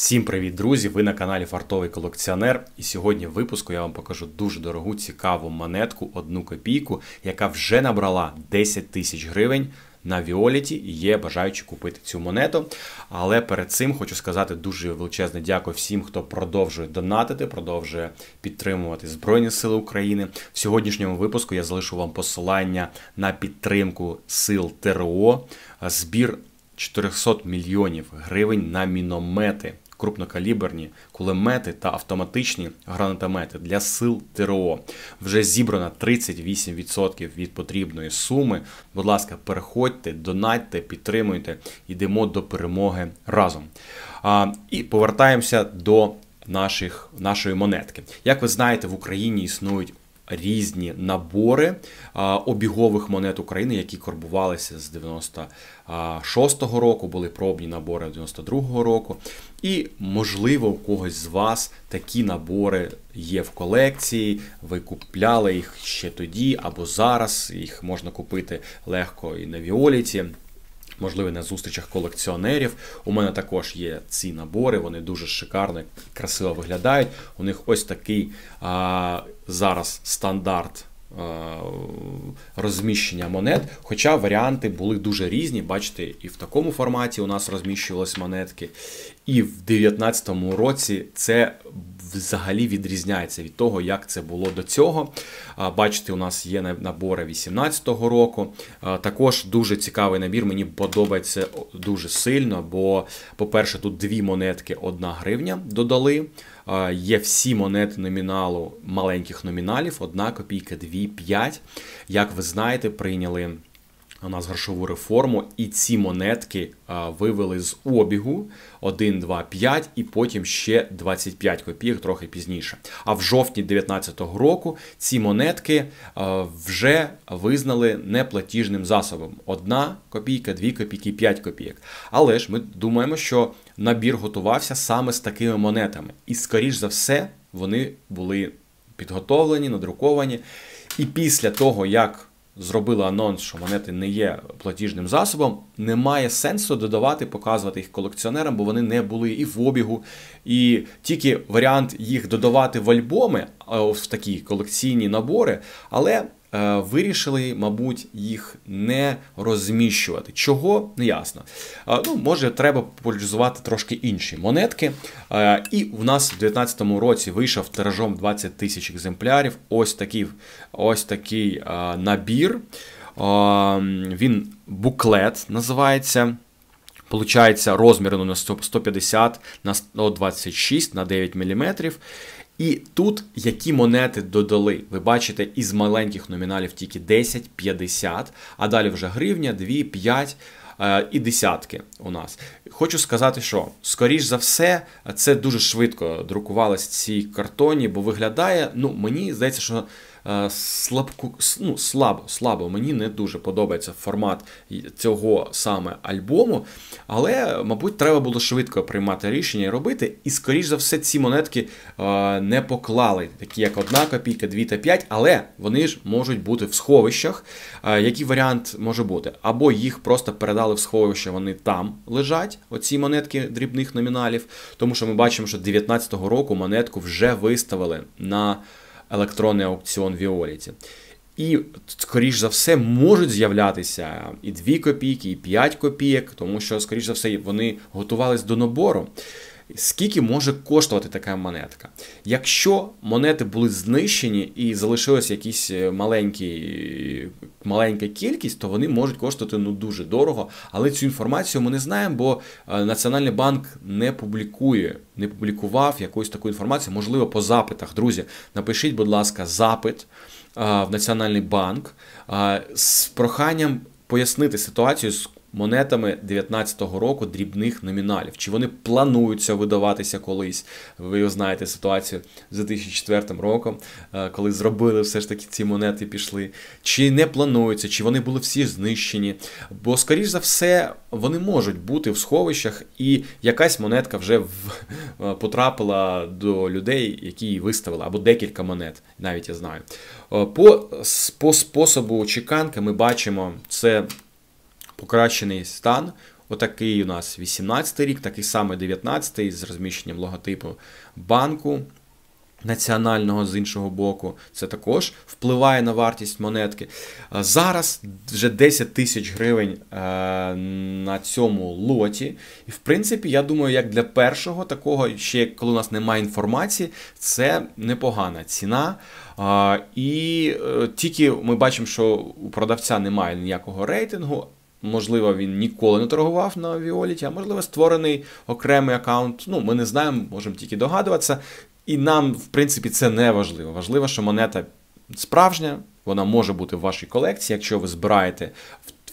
Всім привіт, друзі! Ви на каналі Фартовий колекціонер. І сьогодні в випуску я вам покажу дуже дорогу, цікаву монетку, одну копійку, яка вже набрала 10 тисяч гривень. На Віоліті і є бажаючи купити цю монету. Але перед цим хочу сказати дуже величезне дякую всім, хто продовжує донатити, продовжує підтримувати Збройні Сили України. В сьогоднішньому випуску я залишу вам посилання на підтримку сил ТРО, збір 400 мільйонів гривень на міномети крупнокаліберні кулемети та автоматичні гранатомети для сил ТРО. Вже зібрано 38% від потрібної суми. Будь ласка, переходьте, донатьте, підтримуйте, йдемо до перемоги разом. А, І повертаємося до наших, нашої монетки. Як ви знаєте, в Україні існують різні набори обігових монет України, які корбувалися з 96-го року, були пробні набори 92-го року. І, можливо, у когось з вас такі набори є в колекції. Ви купляли їх ще тоді або зараз. Їх можна купити легко і на Віоліті можливо, на зустрічах колекціонерів. У мене також є ці набори, вони дуже шикарно, красиво виглядають. У них ось такий а, зараз стандарт. Розміщення монет, хоча варіанти були дуже різні. Бачите, і в такому форматі у нас розміщувались монетки, і в 2019 році це взагалі відрізняється від того, як це було до цього. Бачите, у нас є набори 18-го року. Також дуже цікавий набір. Мені подобається дуже сильно, бо, по-перше, тут дві монетки, одна гривня додали. Є всі монети номіналу маленьких номіналів, одна копійка, 2, 5. Як ви знаєте, прийняли у нас грошову реформу, і ці монетки вивели з обігу 1, 2, 5 і потім ще 25 копійок трохи пізніше. А в жовтні 2019 року ці монетки вже визнали неплатіжним засобом: одна копійка, дві копійки, 5 копійок. Але ж ми думаємо, що набір готувався саме з такими монетами, і скоріш за все вони були підготовлені, надруковані. І після того, як зробили анонс, що монети не є платіжним засобом, немає сенсу додавати, показувати їх колекціонерам, бо вони не були і в обігу, і тільки варіант їх додавати в альбоми в такі колекційні набори, але Е, вирішили, мабуть, їх не розміщувати. Чого не ну, ясно. Е, ну, може, треба популяризувати трошки інші монетки. Е, і в нас в 2019 році вийшов тиражом 20 тисяч екземплярів. Ось такий, ось такий набір. Він буклет називається. Получається розмірно на 150 на 126 на 9 мм. І тут які монети додали, ви бачите, із маленьких номіналів тільки 10, 50, а далі вже гривня, 2, 5 е, і десятки у нас. Хочу сказати, що, скоріш за все, це дуже швидко друкувалось ці картоні, бо виглядає, ну, мені здається, що. Е, слабку, ну, слабо, слабо. Мені не дуже подобається формат цього саме альбому. Але, мабуть, треба було швидко приймати рішення і робити. І, скоріш за все, ці монетки е, не поклали, такі як одна копійка, дві та п'ять, але вони ж можуть бути в сховищах. Е, який варіант може бути? Або їх просто передали в сховище, вони там лежать, оці монетки дрібних номіналів. Тому що ми бачимо, що 2019 року монетку вже виставили на електронний аукціон Віоліті. І, скоріш за все, можуть з'являтися і 2 копійки, і 5 копійок, тому що, скоріш за все, вони готувалися до набору. Скільки може коштувати така монетка? Якщо монети були знищені і залишилися якісь е, маленькі маленька кількість, то вони можуть коштувати ну дуже дорого. Але цю інформацію ми не знаємо, бо е, Національний банк не публікує, не публікував якусь таку інформацію. Можливо, по запитах. Друзі, напишіть, будь ласка, запит е, в Національний банк е, з проханням пояснити ситуацію з монетами 2019 року дрібних номіналів. Чи вони плануються видаватися колись? Ви знаєте ситуацію з 2004 роком, е, коли зробили все ж таки ці монети пішли, чи не плануються, чи вони були всі знищені. Бо, скоріш за все, вони можуть бути в сховищах, і якась монетка вже в... Е, потрапила до людей, які її виставили, або декілька монет, навіть я знаю. Е, по, По способу чеканки ми бачимо це покращений стан. Отакий у нас 18 й рік, такий самий 19-й з розміщенням логотипу банку національного з іншого боку. Це також впливає на вартість монетки. Зараз вже 10 тисяч гривень е, на цьому лоті. І в принципі, я думаю, як для першого такого, ще коли у нас немає інформації, це непогана ціна. І е, тільки ми бачимо, що у продавця немає ніякого рейтингу. Можливо, він ніколи не торгував на Віоліті, а можливо, створений окремий аккаунт. Ну, ми не знаємо, можемо тільки догадуватися. І нам, в принципі, це не важливо. Важливо, що монета справжня, вона може бути в вашій колекції, якщо ви збираєте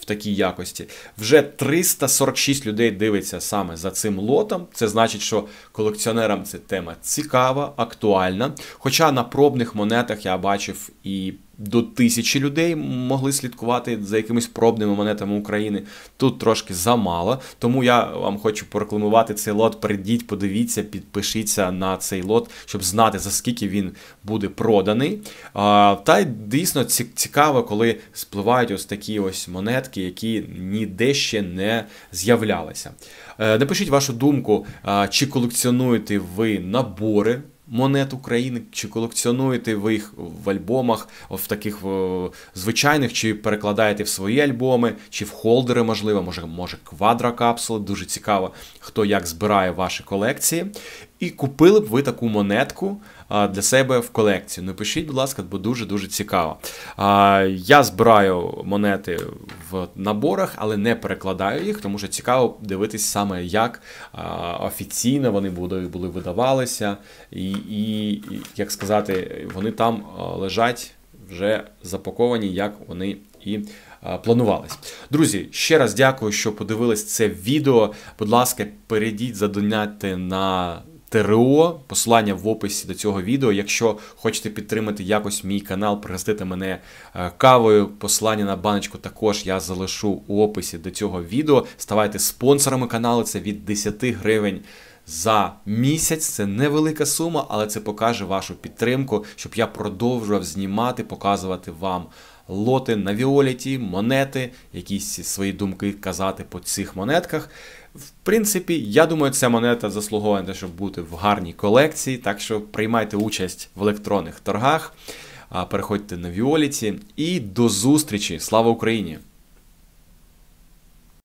в такій якості. Вже 346 людей дивиться саме за цим лотом. Це значить, що колекціонерам ця тема цікава, актуальна. Хоча на пробних монетах я бачив і до тисячі людей могли слідкувати за якимись пробними монетами України. Тут трошки замало. Тому я вам хочу порекламувати цей лот. Прийдіть, подивіться, підпишіться на цей лот, щоб знати за скільки він буде проданий. Та й дійсно цікаво, коли спливають ось такі ось монетки, які ніде ще не з'являлися. Е, напишіть вашу думку, чи колекціонуєте ви набори монет України, чи колекціонуєте ви їх в альбомах, в таких е, звичайних, чи перекладаєте в свої альбоми, чи в холдери, можливо, може, може квадрокапсули. Дуже цікаво, хто як збирає ваші колекції. І купили б ви таку монетку для себе в колекцію. Напишіть, ну, будь ласка, бо дуже-дуже цікаво. Я збираю монети в наборах, але не перекладаю їх, тому що цікаво дивитись саме, як офіційно вони були видавалися, і, і як сказати, вони там лежать вже запаковані, як вони і. Планувались. Друзі, ще раз дякую, що подивились це відео. Будь ласка, перейдіть задоняти на ТРО, посилання в описі до цього відео. Якщо хочете підтримати якось мій канал, пригостити мене е, кавою. Посилання на баночку також я залишу у описі до цього відео. Ставайте спонсорами каналу, це від 10 гривень за місяць. Це невелика сума, але це покаже вашу підтримку, щоб я продовжував знімати, показувати вам лоти на віоліті, монети, якісь свої думки казати по цих монетках. В принципі, я думаю, ця монета заслуговує на те, щоб бути в гарній колекції, так що приймайте участь в електронних торгах, переходьте на віоліті і до зустрічі! Слава Україні!